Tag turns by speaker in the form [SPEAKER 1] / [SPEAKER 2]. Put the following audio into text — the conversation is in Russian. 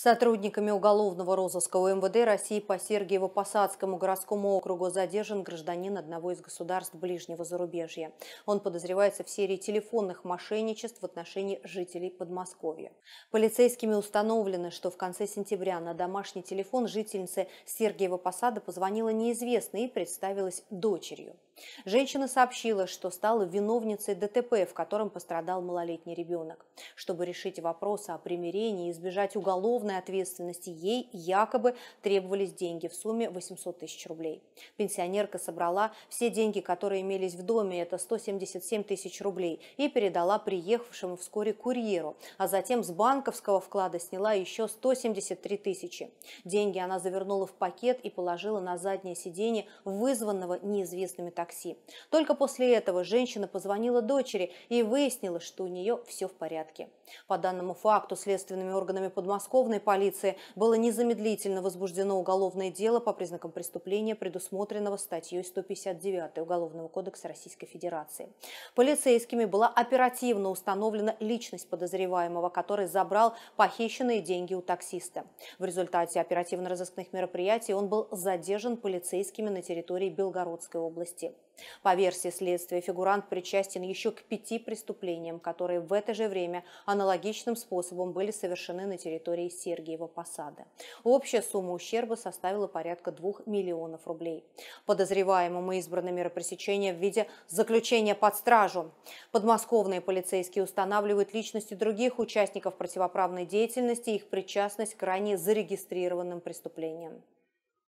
[SPEAKER 1] Сотрудниками уголовного розыска УМВД России по Сергиево-Посадскому городскому округу задержан гражданин одного из государств ближнего зарубежья. Он подозревается в серии телефонных мошенничеств в отношении жителей Подмосковья. Полицейскими установлено, что в конце сентября на домашний телефон жительницы Сергиева Посада позвонила неизвестная и представилась дочерью. Женщина сообщила, что стала виновницей ДТП, в котором пострадал малолетний ребенок. Чтобы решить вопрос о примирении и избежать уголовного уголовной ответственности ей якобы требовались деньги в сумме 800 тысяч рублей. Пенсионерка собрала все деньги, которые имелись в доме, это 177 тысяч рублей, и передала приехавшему вскоре курьеру, а затем с банковского вклада сняла еще 173 тысячи. Деньги она завернула в пакет и положила на заднее сиденье вызванного неизвестными такси. Только после этого женщина позвонила дочери и выяснила, что у нее все в порядке. По данному факту следственными органами Подмосковной уголовной полиции было незамедлительно возбуждено уголовное дело по признакам преступления, предусмотренного статьей 159 Уголовного кодекса Российской Федерации. Полицейскими была оперативно установлена личность подозреваемого, который забрал похищенные деньги у таксиста. В результате оперативно-розыскных мероприятий он был задержан полицейскими на территории Белгородской области. По версии следствия, фигурант причастен еще к пяти преступлениям, которые в это же время аналогичным способом были совершены на территории Сирии. Сергиева Посада. Общая сумма ущерба составила порядка 2 миллионов рублей. Подозреваемому избрано мера пресечения в виде заключения под стражу. Подмосковные полицейские устанавливают личности других участников противоправной деятельности и их причастность к ранее зарегистрированным преступлениям.